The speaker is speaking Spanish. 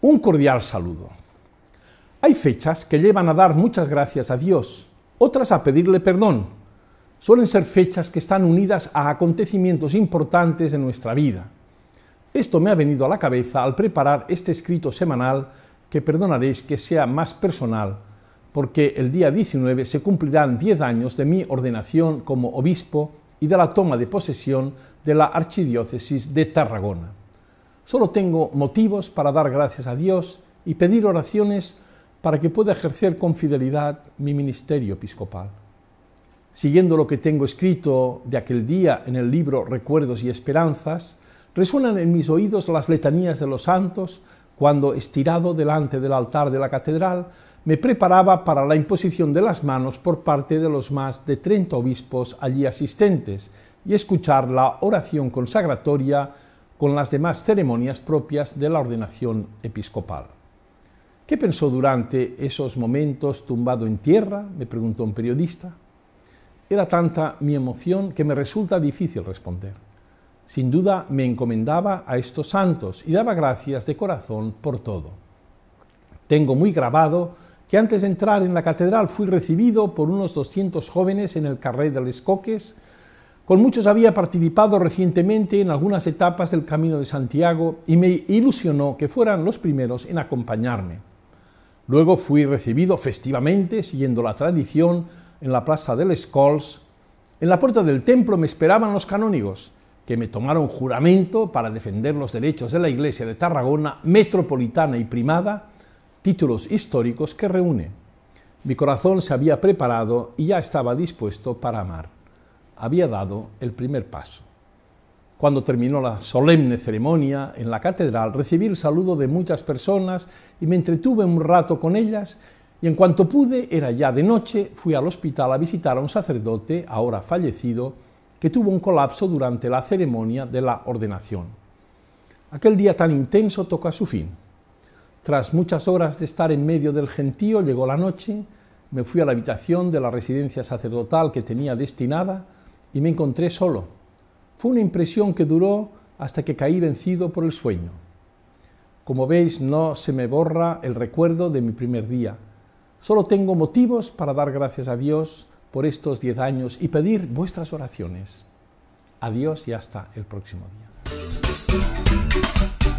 Un cordial saludo. Hay fechas que llevan a dar muchas gracias a Dios, otras a pedirle perdón. Suelen ser fechas que están unidas a acontecimientos importantes de nuestra vida. Esto me ha venido a la cabeza al preparar este escrito semanal que perdonaréis que sea más personal, porque el día 19 se cumplirán 10 años de mi ordenación como obispo y de la toma de posesión de la Archidiócesis de Tarragona. Solo tengo motivos para dar gracias a Dios y pedir oraciones para que pueda ejercer con fidelidad mi ministerio episcopal. Siguiendo lo que tengo escrito de aquel día en el libro Recuerdos y Esperanzas, resuenan en mis oídos las letanías de los santos cuando, estirado delante del altar de la catedral, me preparaba para la imposición de las manos por parte de los más de 30 obispos allí asistentes y escuchar la oración consagratoria con las demás ceremonias propias de la ordenación episcopal. ¿Qué pensó durante esos momentos tumbado en tierra? me preguntó un periodista. Era tanta mi emoción que me resulta difícil responder. Sin duda me encomendaba a estos santos y daba gracias de corazón por todo. Tengo muy grabado que antes de entrar en la catedral fui recibido por unos 200 jóvenes en el carrer de Les Coques, con muchos había participado recientemente en algunas etapas del Camino de Santiago y me ilusionó que fueran los primeros en acompañarme. Luego fui recibido festivamente, siguiendo la tradición, en la plaza del Escols. En la puerta del templo me esperaban los canónigos, que me tomaron juramento para defender los derechos de la Iglesia de Tarragona, metropolitana y primada, títulos históricos que reúne. Mi corazón se había preparado y ya estaba dispuesto para amar había dado el primer paso. Cuando terminó la solemne ceremonia en la catedral, recibí el saludo de muchas personas y me entretuve un rato con ellas y en cuanto pude, era ya de noche, fui al hospital a visitar a un sacerdote, ahora fallecido, que tuvo un colapso durante la ceremonia de la ordenación. Aquel día tan intenso tocó a su fin. Tras muchas horas de estar en medio del gentío, llegó la noche, me fui a la habitación de la residencia sacerdotal que tenía destinada, y me encontré solo. Fue una impresión que duró hasta que caí vencido por el sueño. Como veis, no se me borra el recuerdo de mi primer día. Solo tengo motivos para dar gracias a Dios por estos diez años y pedir vuestras oraciones. Adiós y hasta el próximo día.